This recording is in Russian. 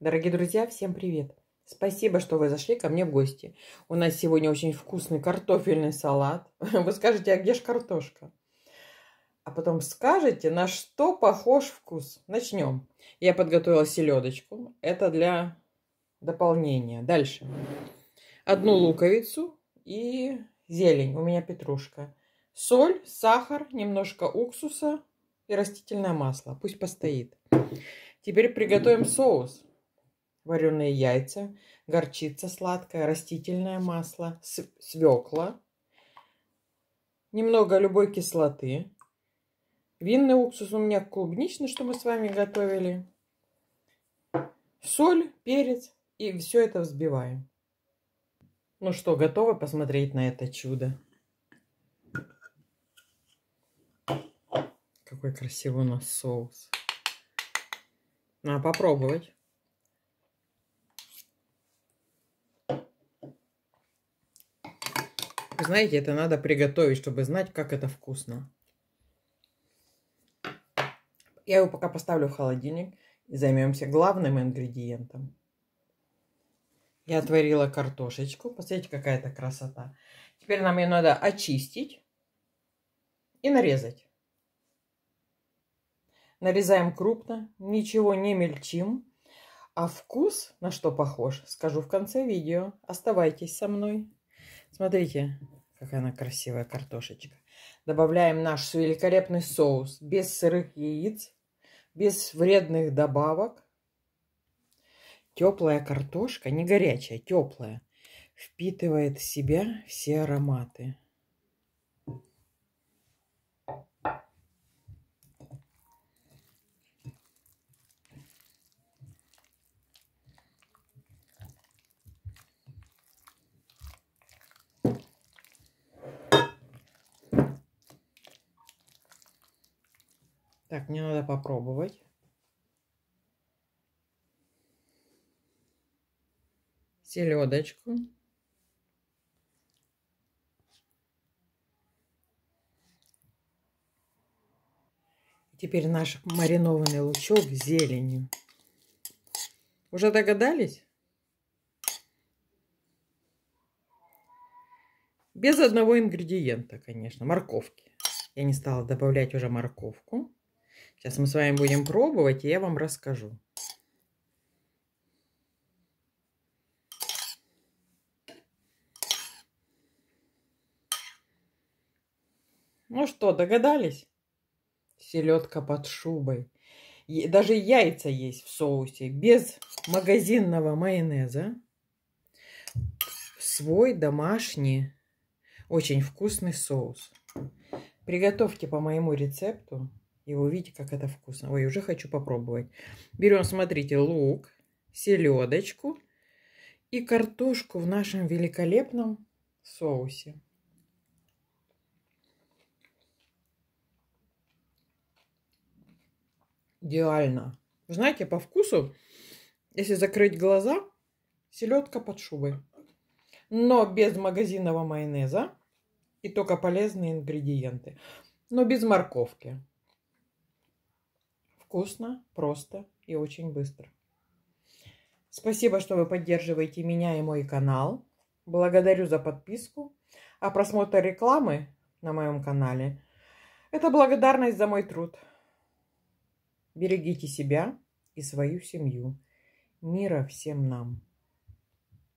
Дорогие друзья, всем привет! Спасибо, что вы зашли ко мне в гости. У нас сегодня очень вкусный картофельный салат. Вы скажете, а где же картошка? А потом скажете, на что похож вкус. Начнем. Я подготовила селедочку. Это для дополнения. Дальше. Одну луковицу и зелень. У меня петрушка. Соль, сахар, немножко уксуса и растительное масло. Пусть постоит. Теперь приготовим соус вареные яйца, горчица сладкая, растительное масло, свекла, немного любой кислоты. Винный уксус у меня клубничный, что мы с вами готовили. Соль, перец и все это взбиваем. Ну что, готовы посмотреть на это чудо? Какой красивый у нас соус. Надо попробовать. Вы знаете, это надо приготовить, чтобы знать, как это вкусно. Я его пока поставлю в холодильник и займемся главным ингредиентом. Я отварила картошечку. Посмотрите, какая это красота. Теперь нам ее надо очистить и нарезать. Нарезаем крупно, ничего не мельчим. А вкус на что похож, скажу в конце видео. Оставайтесь со мной. Смотрите, какая она красивая картошечка. Добавляем наш великолепный соус без сырых яиц, без вредных добавок. Теплая картошка, не горячая, теплая, впитывает в себя все ароматы. Так, мне надо попробовать. Селедочку. Теперь наш маринованный лучок с зеленью. Уже догадались? Без одного ингредиента, конечно, морковки. Я не стала добавлять уже морковку. Сейчас мы с вами будем пробовать, и я вам расскажу. Ну что, догадались? Селедка под шубой. И даже яйца есть в соусе. Без магазинного майонеза. Свой домашний, очень вкусный соус. Приготовьте по моему рецепту. И вы увидите, как это вкусно. Ой, уже хочу попробовать. Берем, смотрите, лук, селедочку и картошку в нашем великолепном соусе. Идеально. знаете, по вкусу, если закрыть глаза, селедка под шубой. Но без магазинного майонеза и только полезные ингредиенты. Но без морковки. Вкусно, просто и очень быстро. Спасибо, что вы поддерживаете меня и мой канал. Благодарю за подписку. А просмотр рекламы на моем канале – это благодарность за мой труд. Берегите себя и свою семью. Мира всем нам!